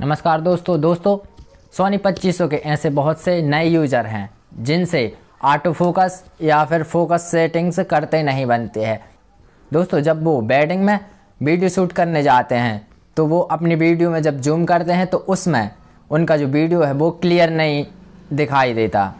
नमस्कार दोस्तों दोस्तों सोनी पच्चीस के ऐसे बहुत से नए यूजर हैं जिनसे ऑटो फोकस या फिर फोकस सेटिंग्स करते नहीं बनते हैं दोस्तों जब वो बैटिंग में वीडियो शूट करने जाते हैं तो वो अपनी वीडियो में जब जूम करते हैं तो उसमें उनका जो वीडियो है वो क्लियर नहीं दिखाई देता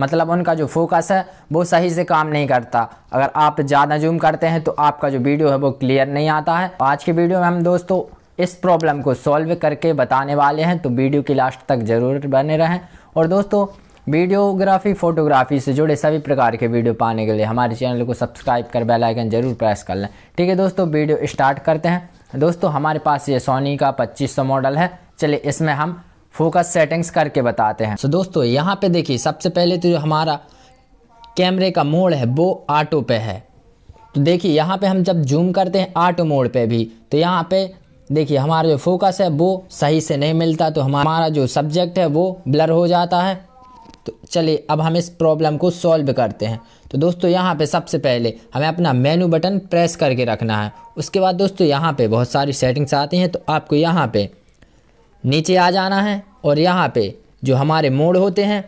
मतलब उनका जो फोकस है वो सही से काम नहीं करता अगर आप ज़्यादा जूम करते हैं तो आपका जो वीडियो है वो क्लियर नहीं आता है आज की वीडियो में हम दोस्तों इस प्रॉब्लम को सॉल्व करके बताने वाले हैं तो वीडियो की लास्ट तक ज़रूर बने रहें और दोस्तों वीडियोग्राफी फोटोग्राफी से जुड़े सभी प्रकार के वीडियो पाने के लिए हमारे चैनल को सब्सक्राइब कर बेल आइकन जरूर प्रेस कर लें ठीक है दोस्तों वीडियो स्टार्ट करते हैं दोस्तों हमारे पास ये सोनी का 2500 मॉडल है चलिए इसमें हम फोकस सेटिंग्स करके बताते हैं तो दोस्तों यहाँ पे देखिए सबसे पहले तो जो हमारा कैमरे का मोड है वो ऑटो पे है तो देखिए यहाँ पे हम जब जूम करते हैं ऑटो मोड पे भी तो यहाँ पे देखिए हमारा जो फोकस है वो सही से नहीं मिलता तो हमारा जो सब्जेक्ट है वो ब्लर हो जाता है तो चलिए अब हम इस प्रॉब्लम को सॉल्व करते हैं तो दोस्तों यहाँ पे सबसे पहले हमें अपना मेनू बटन प्रेस करके रखना है उसके बाद दोस्तों यहाँ पे बहुत सारी सेटिंग्स आती हैं तो आपको यहाँ पे नीचे आ जाना है और यहाँ पे जो हमारे मोड होते हैं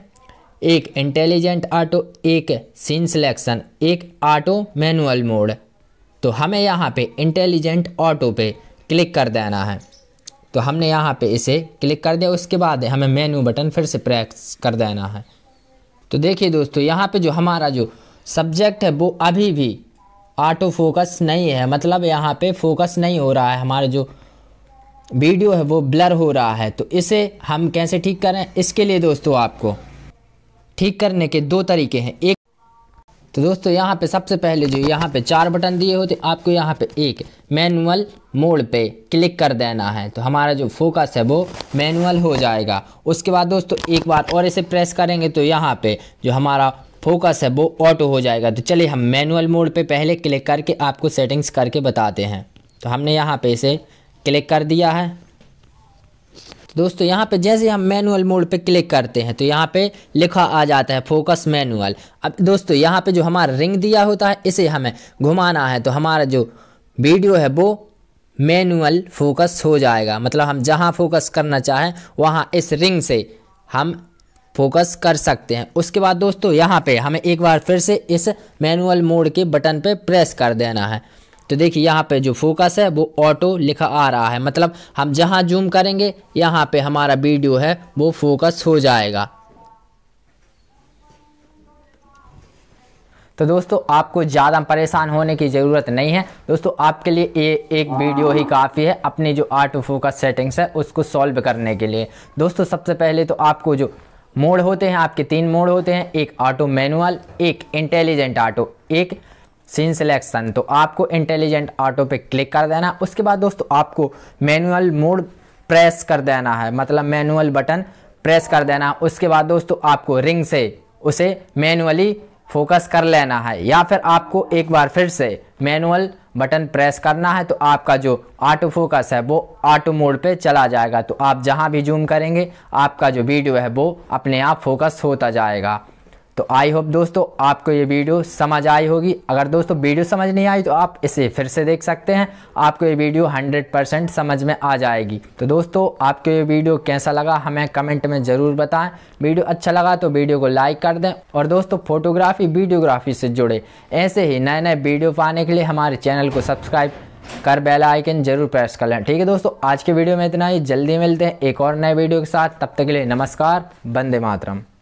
एक इंटेलिजेंट ऑटो एक सीन सिलेक्शन एक ऑटो मैनुअल मोड तो हमें यहाँ पे इंटेलिजेंट ऑटो पे क्लिक कर देना है तो हमने यहाँ पे इसे क्लिक कर दिया उसके बाद हमें मेन्यू बटन फिर से प्रेस कर देना है तो देखिए दोस्तों यहाँ पे जो हमारा जो सब्जेक्ट है वो अभी भी ऑटो फोकस नहीं है मतलब यहाँ पे फोकस नहीं हो रहा है हमारा जो वीडियो है वो ब्लर हो रहा है तो इसे हम कैसे ठीक करें इसके लिए दोस्तों आपको ठीक करने के दो तरीके हैं एक तो दोस्तों यहाँ पे सबसे पहले जो यहाँ पे चार बटन दिए होते आपको यहाँ पे एक मैनुअल मोड पे क्लिक कर देना है तो हमारा जो फोकस है वो मैनुअल हो जाएगा उसके बाद दोस्तों एक बार और इसे प्रेस करेंगे तो यहाँ पे जो हमारा फोकस है वो ऑटो हो जाएगा तो चलिए हम मैनुअल मोड पे पहले क्लिक करके आपको सेटिंग्स करके बताते हैं तो हमने यहाँ पे इसे क्लिक कर दिया है दोस्तों यहाँ पे जैसे हम मैनुअल मोड पे क्लिक करते हैं तो यहाँ पे लिखा आ जाता है फोकस मैनुअल अब दोस्तों यहाँ पे जो हमारा रिंग दिया होता है इसे हमें घुमाना है तो हमारा जो वीडियो है वो मैनुअल फोकस हो जाएगा मतलब हम जहाँ फोकस करना चाहें वहाँ इस रिंग से हम फोकस कर सकते हैं उसके बाद दोस्तों यहाँ पे हमें एक बार फिर से इस मैनुअल मोड के बटन पे प्रेस कर देना है तो देखिए यहाँ पे जो फोकस है वो ऑटो लिखा आ रहा है मतलब हम जहाँ जूम करेंगे यहाँ पे हमारा वीडियो है वो फोकस हो जाएगा तो दोस्तों आपको ज़्यादा परेशान होने की ज़रूरत नहीं है दोस्तों आपके लिए ये एक वीडियो ही काफ़ी है अपनी जो ऑटो फोकस सेटिंग्स है उसको सॉल्व करने के लिए दोस्तों सबसे पहले तो आपको जो मोड होते हैं आपके तीन मोड होते हैं एक ऑटो मैनुअल एक इंटेलिजेंट ऑटो एक सीन सिलेक्शन तो आपको इंटेलिजेंट ऑटो पे क्लिक कर देना उसके बाद दोस्तों आपको मैनुअल मोड प्रेस कर देना है मतलब मैनुअल बटन प्रेस कर देना है उसके बाद दोस्तों आपको रिंग से उसे मैनुअली फोकस कर लेना है या फिर आपको एक बार फिर से मैनुअल बटन प्रेस करना है तो आपका जो ऑटो फोकस है वो ऑटो मोड पे चला जाएगा तो आप जहाँ भी जूम करेंगे आपका जो वीडियो है वो अपने आप फोकस होता जाएगा तो आई होप दोस्तों आपको ये वीडियो समझ आई होगी अगर दोस्तों वीडियो समझ नहीं आई तो आप इसे फिर से देख सकते हैं आपको ये वीडियो 100% समझ में आ जाएगी तो दोस्तों आपको ये वीडियो कैसा लगा हमें कमेंट में ज़रूर बताएं वीडियो अच्छा लगा तो वीडियो को लाइक कर दें और दोस्तों फोटोग्राफी वीडियोग्राफी से जुड़े ऐसे ही नए नए वीडियो पाने के लिए हमारे चैनल को सब्सक्राइब कर बेल आइकन जरूर प्रेस कर लें ठीक है दोस्तों आज के वीडियो में इतना ही जल्दी मिलते हैं एक और नए वीडियो के साथ तब तक के लिए नमस्कार बंदे मातरम